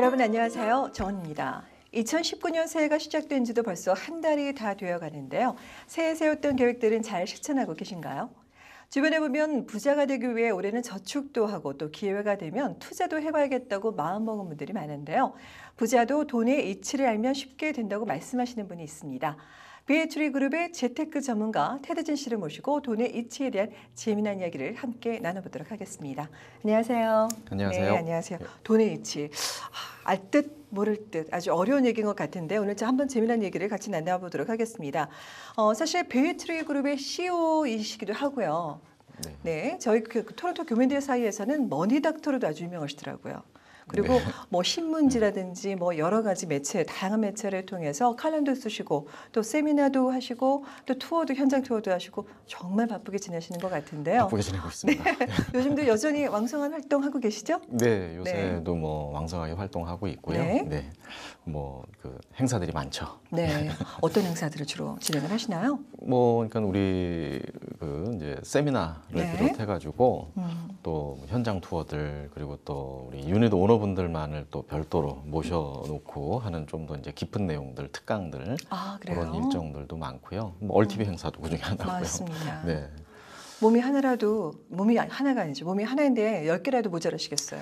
여러분 안녕하세요. 정원입니다. 2019년 새해가 시작된 지도 벌써 한 달이 다 되어 가는데요. 새해 세웠던 계획들은 잘 실천하고 계신가요? 주변에 보면 부자가 되기 위해 올해는 저축도 하고 또 기회가 되면 투자도 해봐야겠다고 마음먹은 분들이 많은데요. 부자도 돈의 이치를 알면 쉽게 된다고 말씀하시는 분이 있습니다. b h 리 그룹의 재테크 전문가 테드진 씨를 모시고 돈의 이치에 대한 재미난 이야기를 함께 나눠보도록 하겠습니다. 안녕하세요. 안녕하세요. 네, 안녕하세요. 예. 돈의 이치. 아, 알듯 모를 듯 아주 어려운 얘기인 것 같은데 오늘 한번 재미난 얘기를 같이 나눠보도록 하겠습니다. 어, 사실 베이트리 그룹의 CEO이시기도 하고요. 네. 네 저희 그, 토론토 교민들 사이에서는 머니닥터로도 아주 유명하시더라고요. 그리고 네. 뭐 신문지라든지 뭐 여러 가지 매체, 다양한 매체를 통해서 칼럼도 쓰시고 또 세미나도 하시고 또 투어도 현장 투어도 하시고 정말 바쁘게 지내시는 것 같은데요. 바쁘게 지내고 있습니다. 네. 요즘도 여전히 왕성한 활동하고 계시죠? 네, 네. 요새도 네. 뭐 왕성하게 활동하고 있고요. 네. 네. 뭐 그 행사들이 많죠. 네. 어떤 행사들을 주로 진행을 하시나요? 뭐 그러니까 우리 그 이제 세미나를 네. 비롯해 가지고 음. 또 현장 투어들 그리고 또 우리 유닛 오너 여러분들만을또 별도로 모셔놓고 하는 좀 더 이제 깊은 내용들, 특강들 아, 그런 일정들도 많고요. 뭐 얼티비 음. 행사도 그중에 하나고요. 맞습니다. 네. 몸이 하나라도 몸이 하나가 아니죠. 몸이 하나인데 열 개라도 모자라시겠어요.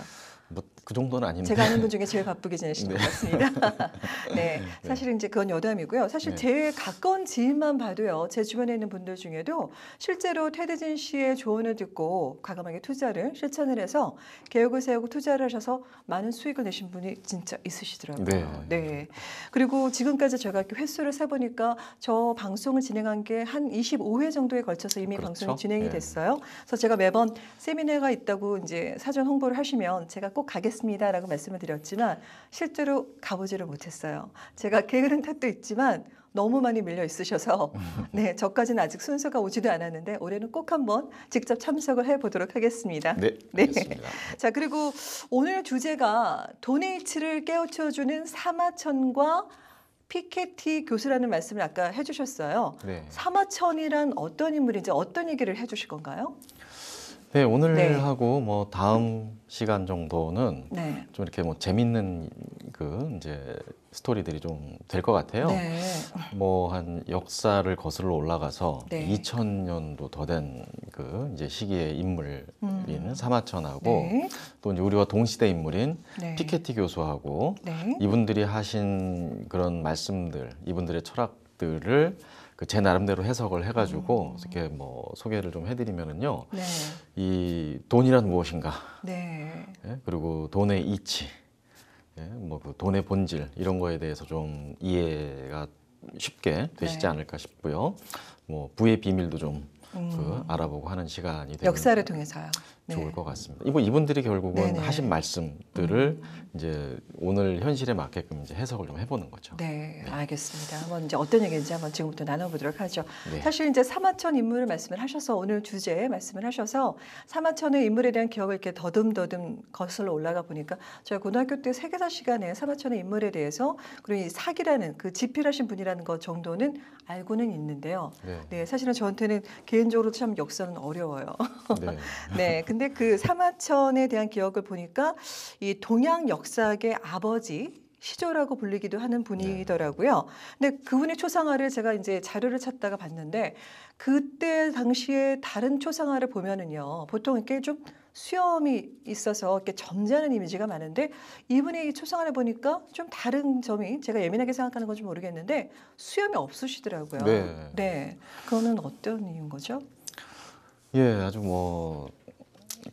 그 정도는 아닌데 제가 아는 분 중에 제일 바쁘게 지내시는 네. 것 같습니다. 네. 네, 사실은 이제 그건 여담이고요. 사실 네. 제 가까운 지인만 봐도요. 제 주변에 있는 분들 중에도 실제로 태대진 씨의 조언을 듣고 과감하게 투자를 실천을 해서 계획을 세우고 투자를 하셔서 많은 수익을 내신 분이 진짜 있으시더라고요. 네. 네. 그리고 지금까지 제가 이렇게 횟수를 세보니까 저 방송을 진행한 게 한 25회 정도에 걸쳐서 이미 그렇죠? 방송이 진행이 네. 됐어요. 그래서 제가 매번 세미나가 있다고 이제 사전 홍보를 하시면 제가 꼭 가겠습니다. 가보겠습니다라고 말씀을 드렸지만 실제로 가보지를 못했어요. 제가 게으른 탓도 있지만 너무 많이 밀려 있으셔서 네 저까지는 아직 순서가 오지도 않았는데 올해는 꼭 한번 직접 참석을 해보도록 하겠습니다. 네, 네. 자 그리고 오늘 주제가 돈의 이치를 깨우쳐주는 사마천과 피케티 교수라는 말씀을 아까 해주셨어요. 네. 사마천이란 어떤 인물인지 어떤 얘기를 해주실 건가요? 네, 오늘 네. 하고 뭐 다음 시간 정도는 네. 좀 이렇게 뭐 재밌는 그 이제 스토리들이 좀 될 것 같아요. 네. 뭐한 역사를 거슬러 올라가서 네. 2000년도 더 된 그 이제 시기의 인물인 음. 사마천하고 네. 또 이제 우리와 동시대 인물인 네. 피케티 교수하고 네. 이분들이 하신 그런 말씀들, 이분들의 철학들을 그제 나름대로 해석을 해가지고 음. 이렇게 뭐 소개를 좀 해드리면은요, 네. 이 돈이란 무엇인가, 네. 예? 그리고 돈의 이치, 예? 뭐그 돈의 본질 이런 거에 대해서 좀 이해가 쉽게 되시지 네. 않을까 싶고요. 뭐 부의 비밀도 좀 그 음. 그 알아보고 하는 시간이 되는 역사를 통해서요. 좋을 네. 것 같습니다. 이분 이분들이 결국은 네네. 네. 하신 말씀들을 음. 이제 오늘 현실에 맞게끔 이제 해석을 좀 해보는 거죠. 네, 네. 알겠습니다. 한번 이제 어떤 얘기인지 한번 지금부터 나눠보도록 하죠. 네. 사실 이제 사마천 인물을 말씀을 하셔서 오늘 주제에 말씀을 하셔서 사마천의 인물에 대한 기억을 이렇게 더듬더듬 거슬러 올라가 보니까 제가 고등학교 때 세계사 시간에 사마천의 인물에 대해서 그리고 이 사기라는 그 집필하신 분이라는 것 정도는 알고는 있는데요. 네, 네 사실은 저한테는 개인적으로 참 역사는 어려워요. 네. 네 근데 그 사마천에 대한 기억을 보니까 이 동양 역사학의 아버지 시조라고 불리기도 하는 네. 분이더라고요. 근데 그분의 초상화를 제가 이제 자료를 찾다가 봤는데 그때 당시에 다른 초상화를 보면은요. 보통 이렇게 좀 수염이 있어서 이렇게 점잖은 이미지가 많은데 이분의 이 초상화를 보니까 좀 다른 점이 제가 예민하게 생각하는 건지 모르겠는데 수염이 없으시더라고요. 네. 네. 그거는 어떤 이유인 거죠? 예, 아주 뭐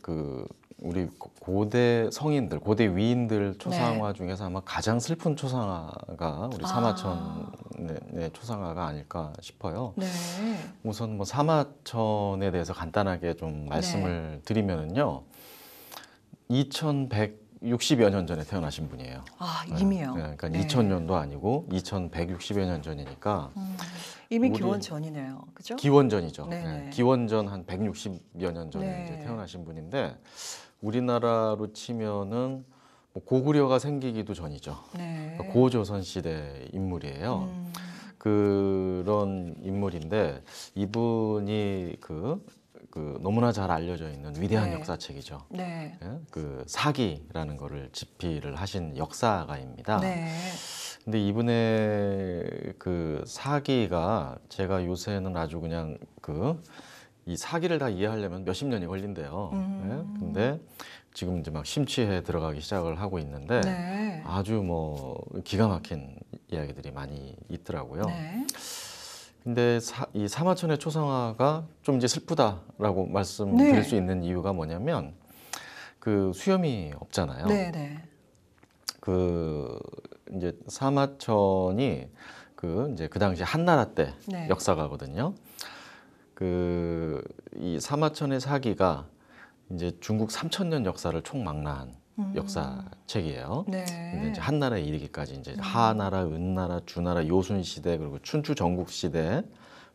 그 우리 고대 성인들, 고대 위인들 초상화 네. 중에서 아마 가장 슬픈 초상화가 우리 아. 사마천의 초상화가 아닐까 싶어요. 네. 우선 뭐 사마천에 대해서 간단하게 좀 말씀을 네. 드리면은요. 60여 년 전에 태어나신 분이에요. 아, 이미요? 네, 그러니까 네. 2000년도 아니고 2160여 년 전이니까 음, 이미 기원 전이네요. 그죠? 기원 전이죠. 네, 기원 전 한 160여 년 전에 네. 이제 태어나신 분인데 우리나라로 치면은 뭐 고구려가 생기기도 전이죠. 그 고조선 시대 인물이에요. 음. 그런 인물인데 이분이 그그 너무나 잘 알려져 있는 위대한 네. 역사책이죠. 네. 예? 그 사기라는 거를 집필을 하신 역사가입니다. 네. 근데 이분의 그 사기가 제가 요새는 아주 그냥 그 이 사기를 다 이해하려면 몇십 년이 걸린대요. 음. 네? 근데 지금 이제 막 심취해 들어가기 시작을 하고 있는데 네. 아주 뭐 기가 막힌 이야기들이 많이 있더라고요. 네. 근데 사, 이 사마천의 초상화가 좀 이제 슬프다라고 말씀드릴 네. 수 있는 이유가 뭐냐면 그 수염이 없잖아요. 네, 네. 그 이제 사마천이 그 이제 그 당시 한나라 때 네. 역사가거든요. 그 이 사마천의 사기가 이제 중국 3천년 역사를 총망라한 음. 역사책이에요. 네. 근데 이제 한나라에 이르기까지 이제 음. 하나라, 은나라, 주나라, 요순 시대 그리고 춘추 전국 시대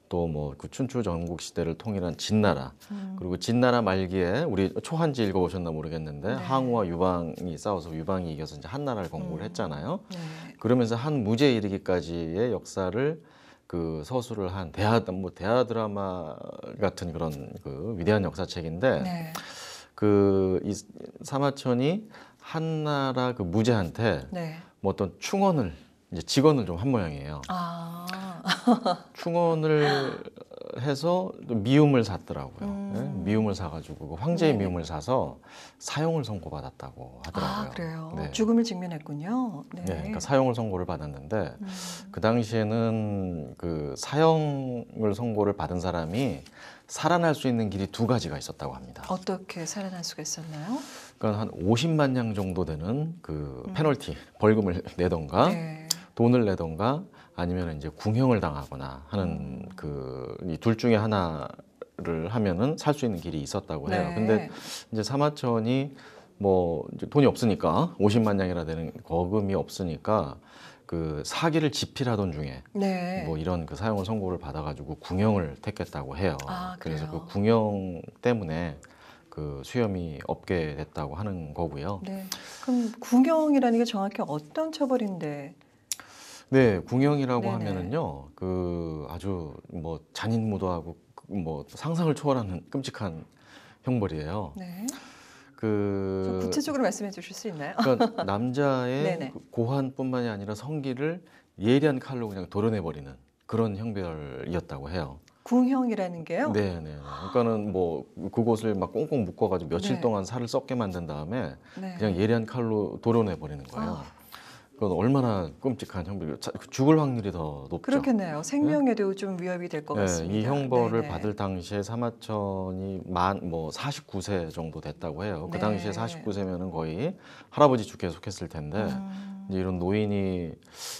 또 뭐 그 춘추 전국 시대를 통일한 진나라 음. 그리고 진나라 말기에 우리 초한지 읽어보셨나 모르겠는데 네. 항우와 유방이 싸워서 유방이 이겨서 이제 한나라를 건국을 음. 했잖아요. 네. 그러면서 한 무제에 이르기까지의 역사를 그 서술을 한 대하 뭐 대하 드라마 같은 그런 그 위대한 역사책인데. 네. 그이 사마천이 한나라 그 무제한테 네. 뭐 어떤 충언을 이제 직원을 좀 한 모양이에요. 아. 충언을 해서 미움을 샀더라고요. 음. 네? 미움을 사가지고 그 황제의 네 미움을 사서 사형을 선고받았다고 하더라고요. 아, 그래요. 네. 죽음을 직면했군요. 네. 네 그러니까 사형을 선고를 받았는데 음. 그 당시에는 그 사형을 선고를 받은 사람이 살아날 수 있는 길이 두 가지가 있었다고 합니다. 어떻게 살아날 수가 있었나요? 그러니까 한 50만 양 정도 되는 그 음. 페널티 벌금을 내던가 네. 돈을 내던가 아니면 이제 궁형을 당하거나 하는 음. 그이 둘 중에 하나를 하면은 살 수 있는 길이 있었다고 해요. 네. 근데 이제 사마천이 뭐 돈이 없으니까 50만 양이라 되는 거금이 없으니까 그 사기를 집필하던 중에 네. 뭐 이런 그 사형을 선고를 받아가지고 궁형을 택했다고 해요. 아, 그래서 그 궁형 때문에 그 수염이 없게 됐다고 하는 거고요. 네. 그럼 궁형이라는 게 정확히 어떤 처벌인데? 네, 궁형이라고 네네. 하면은요, 그 아주 뭐 잔인무도하고 뭐 상상을 초월하는 끔찍한 형벌이에요. 네. 그 구체적으로 말씀해 주실 수 있나요? 그러니까 남자의 네, 네. 그 고환뿐만이 아니라 성기를 예리한 칼로 그냥 도려내 버리는 그런 형별이었다고 해요. 궁형이라는 게요? 네, 네, 네. 그러니까는 뭐 그곳을 막 꽁꽁 묶어가지고 며칠 네. 동안 살을 썩게 만든 다음에 네. 그냥 예리한 칼로 도려내 버리는 거예요. 아. 그건 얼마나 끔찍한 형벌이 그 죽을 확률이 더 높죠. 그렇겠네요. 네. 생명에도 네? 좀 위협이 될것 네, 같습니다. 이 형벌을 네네. 받을 당시에 사마천이 만 뭐 49세 정도 됐다고 해요. 그 네. 당시에 49세면은 거의 할아버지 주 계속했을 텐데 음. 이런 노인이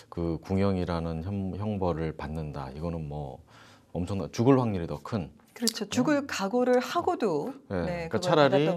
그 궁형이라는 형, 형벌을 받는다. 이거는 뭐 엄청나 죽을 확률이 더 큰. 그렇죠. 죽을 각오를 하고도 네, 네 그러니까 차라리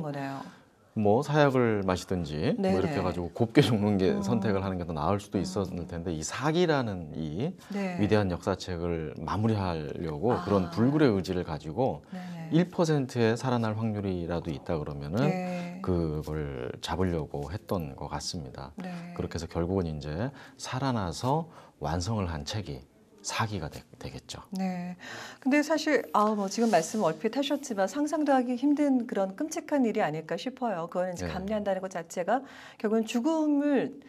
뭐 사약을 마시든지 뭐 이렇게 해가지고 곱게 죽는 게 어. 선택을 하는 게 더 나을 수도 있었을 텐데 이 사기라는 이 네. 위대한 역사책을 마무리하려고 아. 그런 불굴의 의지를 가지고 네네. 1%의 살아날 확률이라도 있다 그러면은 네. 그걸 잡으려고 했던 것 같습니다. 네. 그렇게 해서 결국은 이제 살아나서 완성을 한 책이 사기가 되, 겠죠 네. 근데 사실 아 뭐 지금 말씀 얼핏 하셨지만 상상도 하기 힘든 그런 끔찍한 일이 아닐까 싶어요. 그거는 네. 감리한다는 것 자체가 결국은 죽음을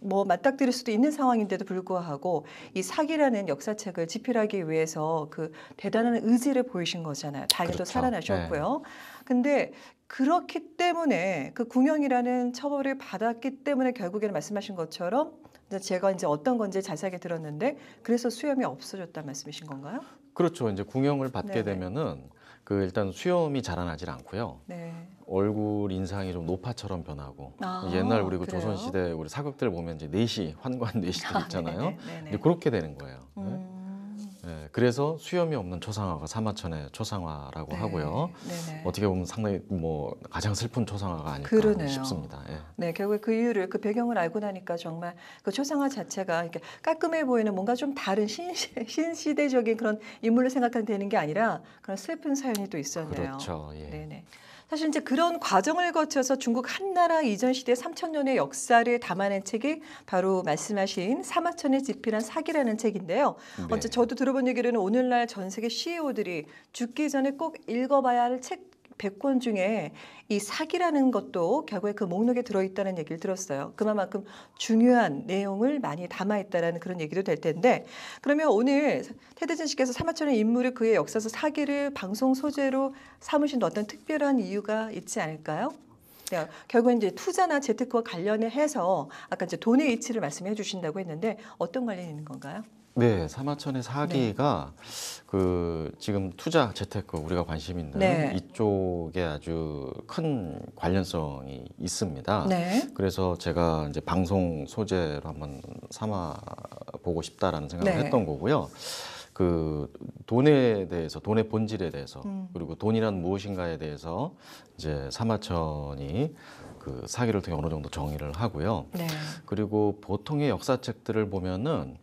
뭐 맞닥뜨릴 수도 있는 상황인데도 불구하고 이 사기라는 역사책을 집필하기 위해서 그 대단한 의지를 보이신 거잖아요. 다행히도 그렇죠. 살아나셨고요. 네. 근데 그렇기 때문에 그궁형이라는 처벌을 받았기 때문에 결국에는 말씀하신 것처럼 이제 제가 이제 어떤 건지 자세하게 들었는데 그래서 수염이 없어졌다는 말씀이신 건가요? 그렇죠. 이제 궁형을 받게 네 되면은 그 일단 수염이 자라나질 않고요. 네. 얼굴 인상이 좀 노파처럼 변하고 아, 옛날 우리 그 조선 시대 우리 사극들 보면 이제 내시 환관 내시들 아, 있잖아요. 아, 네네, 네네. 이제 그렇게 되는 거예요. 음. 네? 네, 그래서 수염이 없는 초상화가 사마천의 초상화라고 네. 하고요. 네네. 어떻게 보면 상당히 뭐 가장 슬픈 초상화가 아닐까 그러네요. 싶습니다. 예. 네, 결국 에그 이유를 그 배경을 알고 나니까 정말 그 초상화 자체가 이렇게 깔끔해 보이는 뭔가 좀 다른 신시, 신시대적인 그런 인물로 생각하면 되는 게 아니라 그런 슬픈 사연이 또 있었네요. 그렇죠. 예. 네네. 사실 이제 그런 과정을 거쳐서 중국 한나라 이전 시대 3천년의 역사를 담아낸 책이 바로 말씀하신 사마천의 집필한 사기라는 책인데요. 네. 어째 저도 들어 들어본 얘기로는 오늘날 전 세계 CEO들이 죽기 전에 꼭 읽어봐야 할 책 100권 중에 이 사기라는 것도 결국에 그 목록에 들어있다는 얘기를 들었어요. 그만큼 중요한 내용을 많이 담아있다는 그런 얘기도 될 텐데 그러면 오늘 태대진 씨께서 사마천의 인물을 그의 역사서 사기를 방송 소재로 삼으신 어떤 특별한 이유가 있지 않을까요? 네, 결국엔 이제 투자나 재테크와 관련해서 아까 이제 돈의 이치를 말씀해 주신다고 했는데 어떤 관련이 있는 건가요? 네, 사마천의 사기가 그 지금 투자 재테크 우리가 관심 있는 네. 이쪽에 아주 큰 관련성이 있습니다. 네. 그래서 제가 이제 방송 소재로 한번 삼아 보고 싶다라는 생각을 네. 했던 거고요. 그 돈에 대해서 돈의 본질에 대해서 음. 그리고 돈이란 무엇인가에 대해서 이제 사마천이 그 사기를 통해 어느 정도 정의를 하고요. 네. 그리고 보통의 역사책들을 보면은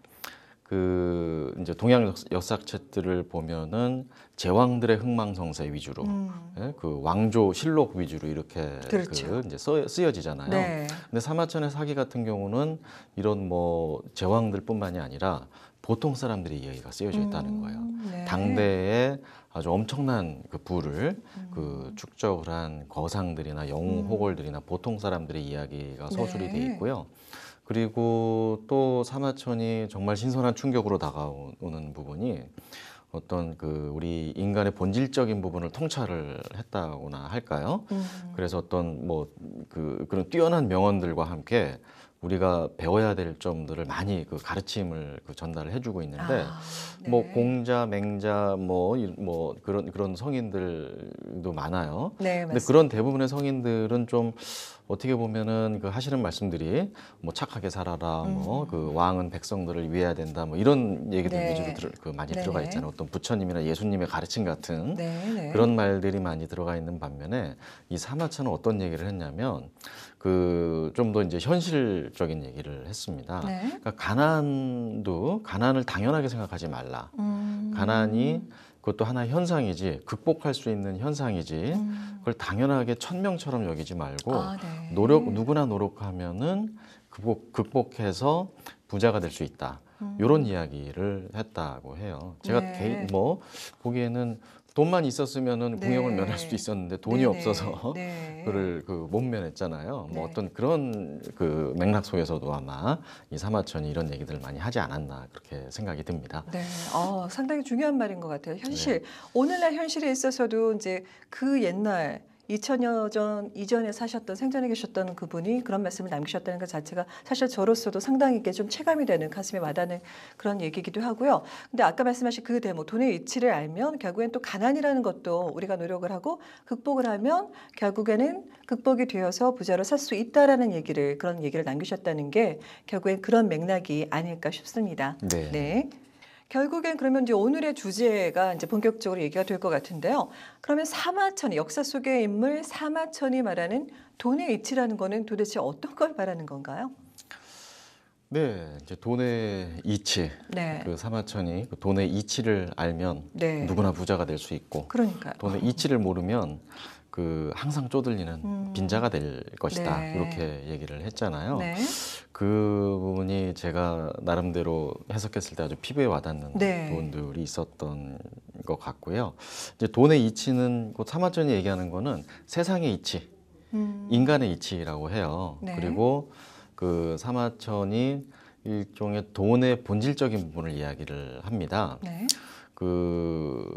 그 이제 동양 역사책들을 보면은 제왕들의 흥망성쇠 위주로 음. 예? 그 왕조 실록 위주로 이렇게 그렇죠. 그 이제 써, 쓰여지잖아요. 네. 근데 사마천의 사기 같은 경우는 이런 뭐 제왕들뿐만이 아니라 보통 사람들의 이야기가 쓰여져 있다는 음. 거예요. 음. 네. 당대에 아주 엄청난 그 부를 음. 그 축적을 한 거상들이나 영웅 음. 호걸들이나 보통 사람들의 이야기가 서술이 네. 돼 있고요. 그리고 또 사마천이 정말 신선한 충격으로 다가오는 부분이 어떤 그 우리 인간의 본질적인 부분을 통찰을 했다거나 할까요? 음. 그래서 어떤 뭐 그 그런 뛰어난 명언들과 함께 우리가 배워야 될 점들을 많이 그 가르침을 그 전달을 해주고 있는데 아, 네. 뭐 공자, 맹자 뭐, 뭐 그런 그런 성인들도 많아요. 네, 맞습니다. 근데 그런 대부분의 성인들은 좀 어떻게 보면은 그 하시는 말씀들이 뭐 착하게 살아라, 뭐 음. 뭐그 왕은 백성들을 위해야 된다, 뭐 이런 얘기들 네. 위주로 들, 그 많이 네 들어가 있잖아요. 어떤 부처님이나 예수님의 가르침 같은 네, 네. 그런 말들이 많이 들어가 있는 반면에 이사마천은 어떤 얘기를 했냐면 그좀더 이제 현실적인 얘기를 했습니다. 네. 그러니까 가난도 가난을 당연하게 생각하지 말라. 음. 가난이 그것도 하나의 현상이지 극복할 수 있는 현상이지 음. 그걸 당연하게 천명처럼 여기지 말고 아, 네. 노력 누구나 노력하면은 극복, 극복해서 부자가 될 수 있다. 음. 이런 이야기를 했다고 해요. 제가 네. 개인 뭐 보기에는 돈만 있었으면은 네. 공영을 면할 수도 있었는데 돈이 네 없어서 네. 그를 그 못 면했잖아요. 뭐 네. 뭐 어떤 그런 그 맥락 속에서도 아마 이 사마천이 이런 얘기들 많이 하지 않았나 그렇게 생각이 듭니다. 네, 어, 상당히 중요한 말인 것 같아요. 현실 네. 오늘날 현실에 있어서도 이제 그 옛날 2000여 전 이전에 사셨던 생전에 계셨던 그분이 그런 말씀을 남기셨다는 것 자체가 사실 저로서도 상당히 이게 좀 체감이 되는 가슴에 와닿는 그런 얘기기도 하고요. 근데 아까 말씀하신 그 대목 돈의 이치를 알면 결국엔 또 가난이라는 것도 우리가 노력을 하고 극복을 하면 결국에는 극복이 되어서 부자로 살 수 있다라는 얘기를 그런 얘기를 남기셨다는 게 결국엔 그런 맥락이 아닐까 싶습니다. 네. 네. 결국엔 그러면 이제 오늘의 주제가 이제 본격적으로 얘기가 될 것 같은데요. 그러면 사마천이 역사 속의 인물 사마천이 말하는 돈의 이치라는 거는 도대체 어떤 걸 말하는 건가요? 네, 이제 돈의 이치. 네. 그 사마천이 그 돈의 이치를 알면 네. 누구나 부자가 될 수 있고 그러니까 돈의 이치를 모르면 그 항상 쪼들리는 음. 빈자가 될 것이다 네. 이렇게 얘기를 했잖아요. 네. 그 부분이 제가 나름대로 해석했을 때 아주 피부에 와닿는 네. 부분들이 있었던 것 같고요. 이제 돈의 이치는 곧 사마전이 얘기하는 거는 세상의 이치, 음. 인간의 이치라고 해요. 네. 그리고 그 사마천이 일종의 돈의 본질적인 부분을 이야기를 합니다. 네. 그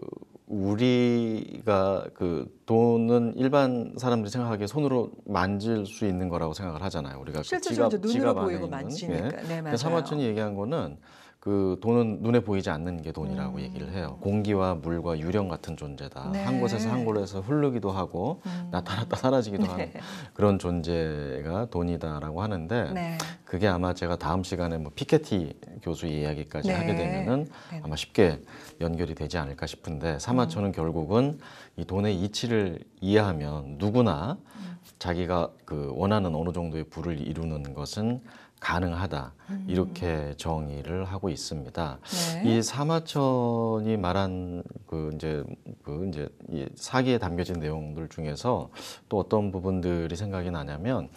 우리가 그 돈은 일반 사람들이 생각하기에 손으로 만질 수 있는 거라고 생각을 하잖아요. 우리가 실제로 그 지갑, 눈으로 지갑 보이고 만지니까. 예. 네, 맞아요. 사마천이 얘기한 거는 그 돈은 눈에 보이지 않는 게 돈이라고 음. 얘기를 해요. 공기와 물과 유령 같은 존재다. 네. 한 곳에서 한 곳에서 흐르기도 하고 음. 나타났다 사라지기도 네. 하는 그런 존재가 돈이다라고 하는데 네. 그게 아마 제가 다음 시간에 뭐 피케티 교수 이야기까지 네. 하게 되면은 네. 아마 쉽게 연결이 되지 않을까 싶은데 사마천은 음. 결국은 이 돈의 이치를 이해하면 누구나 음. 자기가 그 원하는 어느 정도의 부를 이루는 것은 가능하다 음. 이렇게 정의를 하고 있습니다. 네. 이 사마천이 말한 그 이제 그 이제 이 사기에 담겨진 내용들 중에서 또 어떤 부분들이 생각이 나냐면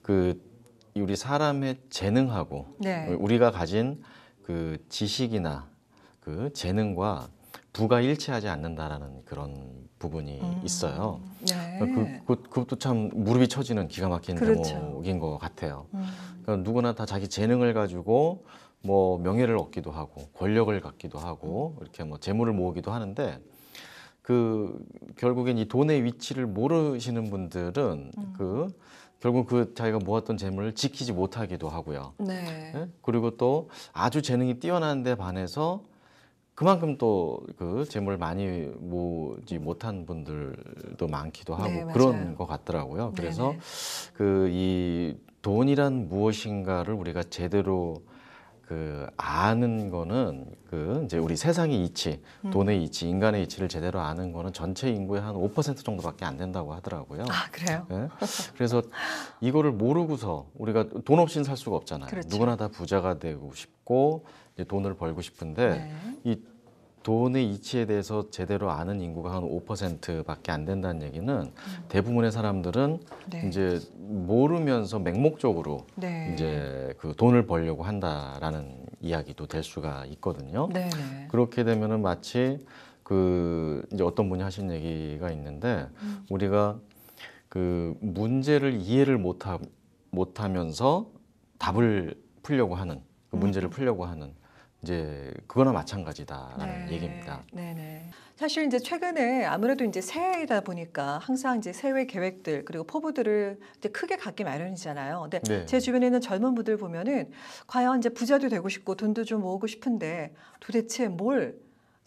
그 우리 사람의 재능하고 네. 우리가 가진 그 지식이나 그 재능과 부가 일치하지 않는다라는 그런 부분이 음. 있어요. 네. 그, 그, 그, 그것도 참 무릎이 처지는 기가 막힌 그렇죠. 대목인 것 같아요. 음. 그러니까 누구나 다 자기 재능을 가지고 뭐 명예를 얻기도 하고 권력을 갖기도 하고 이렇게 뭐 재물을 모으기도 하는데 그 결국엔 이 돈의 위치를 모르시는 분들은 음. 그 결국 그 자기가 모았던 재물을 지키지 못하기도 하고요. 네. 네? 그리고 또 아주 재능이 뛰어난데 반해서 그만큼 또 그재물 많이 모지 못한 분들도 많기도 네, 하고 네, 그런 것 같더라고요. 그래서 그이 돈이란 무엇인가를 우리가 제대로 그 아는 거는 그 이제 우리 세상의 이치, 음. 돈의 이치, 인간의 이치를 제대로 아는 거는 전체 인구의 한 5% 정도밖에 안 된다고 하더라고요. 아 그래요? 네? 그래서 이거를 모르고서 우리가 돈 없이는 살 수가 없잖아요. 그렇죠. 누구나 다 부자가 되고 싶고 이제 돈을 벌고 싶은데 네. 이 돈의 이치에 대해서 제대로 아는 인구가 한 5%밖에 안 된다는 얘기는 음. 대부분의 사람들은 네. 이제 모르면서 맹목적으로 네. 이제 그 돈을 벌려고 한다라는 이야기도 될 수가 있거든요. 네. 그렇게 되면은 마치 그 이제 어떤 분이 하신 얘기가 있는데 음. 우리가 그 문제를 이해를 못하 못하면서 답을 풀려고 하는 그 문제를 음. 풀려고 하는 이제 그거나 마찬가지다라는 네. 얘기입니다. 네네. 사실 이제 최근에 아무래도 이제 새해이다 보니까 항상 이제 새해 계획들 그리고 포부들을 이제 크게 갖기 마련이잖아요. 근데 네. 제 주변에는 있 젊은 분들 보면은 과연 이제 부자도 되고 싶고 돈도 좀 모으고 싶은데 도대체 뭘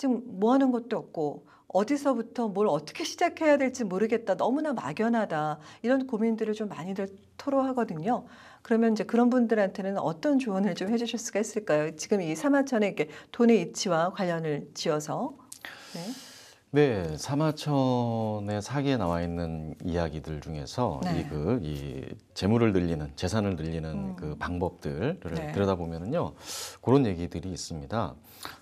지금 뭐 하는 것도 없고 어디서부터 뭘 어떻게 시작해야 될지 모르겠다. 너무나 막연하다. 이런 고민들을 좀 많이들 토로하거든요. 그러면 이제 그런 분들한테는 어떤 조언을 좀 해주실 수가 있을까요? 지금 이 사마천의 이게 돈의 이치와 관련을 지어서. 네. 네, 사마천의 사기에 나와 있는 이야기들 중에서 네. 이그 이 재물을 늘리는 재산을 늘리는 음. 그 방법들을 네. 들여다보면은요 그런 얘기들이 있습니다.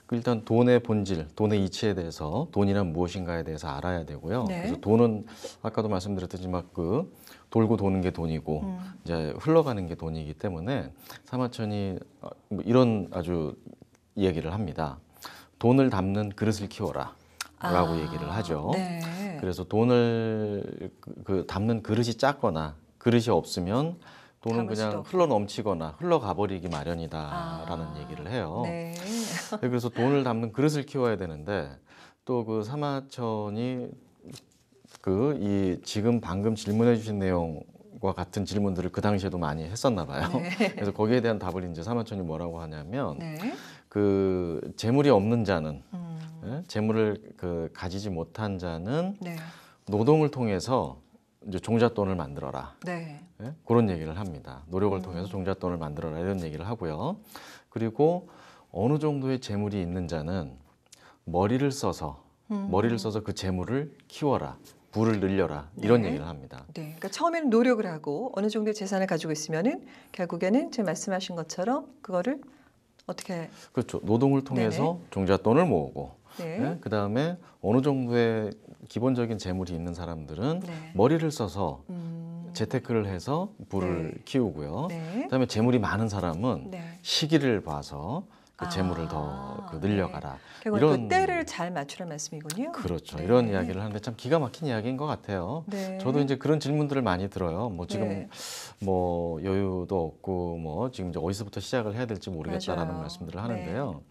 그 일단 돈의 본질, 돈의 이치에 대해서 돈이란 무엇인가에 대해서 알아야 되고요. 네. 그래서 돈은 아까도 말씀드렸듯이 막 그 돌고 도는 게 돈이고 음. 이제 흘러가는 게 돈이기 때문에 사마천이 아, 뭐 이런 아주 이야기를 합니다. 돈을 담는 그릇을 키워라. 라고 아, 얘기를 하죠. 네. 그래서 돈을 그, 그 담는 그릇이 작거나 그릇이 없으면 돈은 그냥 흘러 넘치거나 흘러가 버리기 마련이다라는 아, 얘기를 해요. 네. 네. 그래서 돈을 담는 그릇을 키워야 되는데 또 그 사마천이 그 이 지금 방금 질문해 주신 내용 과 같은 질문들을 그 당시에도 많이 했었나 봐요. 네. 그래서 거기에 대한 답을 이제 사마천이 뭐라고 하냐면 네. 그 재물이 없는 자는 음. 예? 재물을 그 가지지 못한 자는 네. 노동을 통해서 이제 종잣돈을 만들어라. 네. 예? 그런 얘기를 합니다. 노력을 음. 통해서 종잣돈을 만들어라 이런 얘기를 하고요. 그리고 어느 정도의 재물이 있는 자는 머리를 써서 음. 머리를 써서 그 재물을 키워라. 부를 늘려라 이런 네. 얘기를 합니다. 네, 그러니까 처음에는 노력을 하고 어느 정도의 재산을 가지고 있으면은 결국에는 지금 말씀하신 것처럼 그거를 어떻게 그렇죠 노동을 통해서 네네. 종잣돈을 모으고 네. 네? 그 다음에 어느 정도의 기본적인 재물이 있는 사람들은 네. 머리를 써서 음... 재테크를 해서 부를 네. 키우고요. 그다음에 재물이 많은 사람은 시기를 봐서 그 재물을 아, 더 그 늘려가라. 네. 이런 그 때를 잘 맞추는 말씀이군요. 그렇죠. 네. 이런 이야기를 하는데 참 기가 막힌 이야기인 것 같아요. 네. 저도 이제 그런 질문들을 많이 들어요. 뭐 지금 뭐 여유도 없고 뭐 지금 이제 어디서부터 시작을 해야 될지 모르겠다라는 맞아요. 말씀들을 하는데요.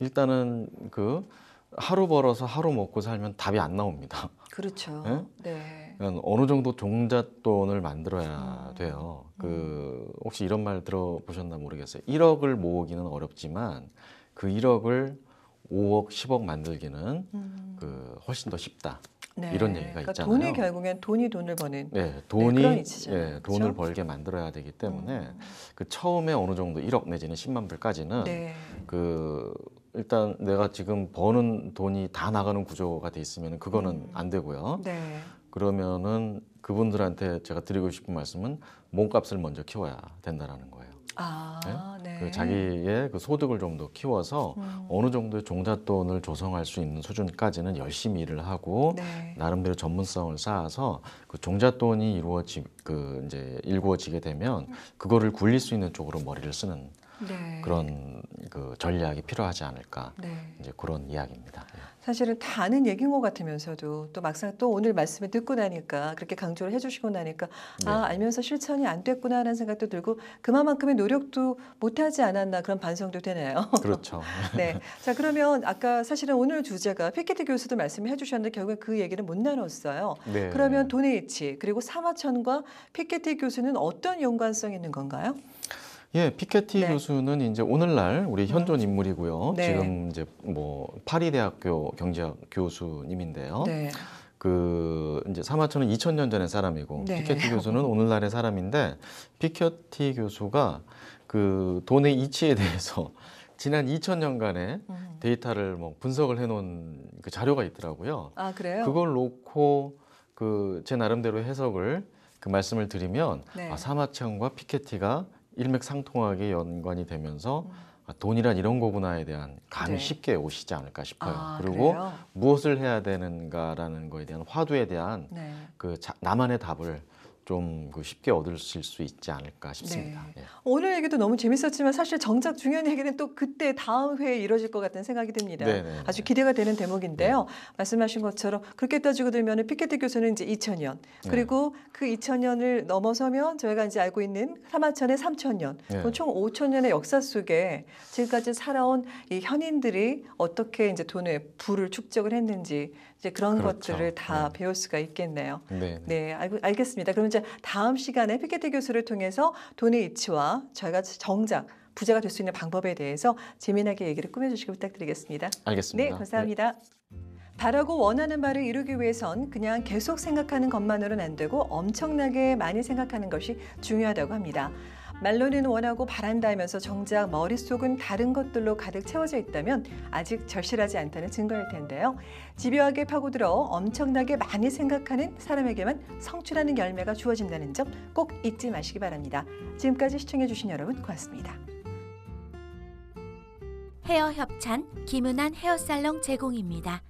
일단은 그 하루 벌어서 하루 먹고 살면 답이 안 나옵니다. 그렇죠. 네? 네. 그러니까 어느 정도 종잣돈을 만들어야 음. 돼요. 그 음. 혹시 이런 말 들어보셨나 모르겠어요. 1억을 모으기는 어렵지만 그 1억을 5억, 10억 만들기는 음. 그 훨씬 더 쉽다. 네. 이런 얘기가 그러니까 있잖아요. 돈이 결국엔 돈이 돈을 버는 네, 네 돈이 네, 예, 돈을 그렇죠? 벌게 만들어야 되기 때문에 음. 그 처음에 어느 정도 1억 내지는 10만 불까지는 네. 그 일단 내가 지금 버는 돈이 다 나가는 구조가 돼 있으면 그거는 음. 안 되고요. 네. 그러면은 그분들한테 제가 드리고 싶은 말씀은 몸값을 먼저 키워야 된다라는 거예요. 아, 네? 네. 그 자기의 그 소득을 좀 더 키워서 음. 어느 정도의 종잣돈을 조성할 수 있는 수준까지는 열심히 일을 하고 네. 나름대로 전문성을 쌓아서 그 종잣돈이 이루어지 그 이제 일구어지게 되면 음. 그거를 굴릴 수 있는 쪽으로 머리를 쓰는 네. 그런 그 전략이 필요하지 않을까 네. 이제 그런 이야기입니다. 예. 사실은 다 아는 얘기인 것 같으면서도 또 막상 또 오늘 말씀을 듣고 나니까 그렇게 강조를 해주시고 나니까 아, 네. 알면서 실천이 안 됐구나라는 생각도 들고 그만큼의 노력도 못하지 않았나 그런 반성도 되네요. 그렇죠. 네. 자 그러면 아까 사실은 오늘 주제가 피케트 교수도 말씀해 주셨는데 결국에 그 얘기는 못 나눴어요. 네. 그러면 도네이치 그리고 사마천과 피케트 교수는 어떤 연관성이 있는 건가요? 예, 피케티 네. 교수는 이제 오늘날 우리 음. 현존 인물이고요. 네. 지금 이제 뭐 파리 대학교 경제학 교수님인데요. 네. 그 이제 사마천은 2000년 전의 사람이고 네. 피케티 교수는 오늘날의 사람인데 피케티 교수가 그 돈의 이치에 대해서 지난 2000년간의 음. 데이터를 뭐 분석을 해놓은 그 자료가 있더라고요. 아 그래요? 그걸 놓고 그 제 나름대로 해석을 그 말씀을 드리면 네. 아, 사마천과 피케티가 일맥상통하게 연관이 되면서 아, 돈이란 이런 거구나에 대한 감이 네. 쉽게 오시지 않을까 싶어요. 아, 그리고 그래요? 무엇을 해야 되는가라는 거에 대한 화두에 대한 네. 그 자, 나만의 답을 좀 그 쉽게 얻으실 수 있지 않을까 싶습니다. 네. 예. 오늘 얘기도 너무 재밌었지만 사실 정작 중요한 얘기는 또 그때 다음 회에 이뤄질 것같다 생각이 듭니다. 네네네. 네, 네. 아주 기대가 되는 대목인데요. 네. 말씀하신 것처럼 그렇게 따지고 들면 피케티 교수는 이제 2000년 그리고 네. 그 2000년을 넘어서면 저희가 이제 알고 있는 3하천의 3000년 네. 총 5000년의 역사 속에 지금까지 살아온 이 현인들이 어떻게 이제 돈의 부를 축적을 했는지 이제 그런 그렇죠. 것들을 다 네. 배울 수가 있겠네요. 네, 네, 네 알, 겠습니다 그럼 이제 다음 시간에 피케티 교수를 통해서 돈의 이치와 저희가 정작 부자가 될 수 있는 방법에 대해서 재미나게 얘기를 꾸며주시길 부탁드리겠습니다. 알겠습니다. 네, 감사합니다. 네. 바라고 원하는 바를 이루기 위해선 그냥 계속 생각하는 것만으로는 안 되고 엄청나게 많이 생각하는 것이 중요하다고 합니다. 말로는 원하고 바란다면서 정작 머릿속은 다른 것들로 가득 채워져 있다면 아직 절실하지 않다는 증거일 텐데요. 집요하게 파고들어 엄청나게 많이 생각하는 사람에게만 성취라는 열매가 주어진다는 점 꼭 잊지 마시기 바랍니다. 지금까지 시청해주신 여러분 고맙습니다. 헤어 협찬 김은한 헤어살롱 제공입니다.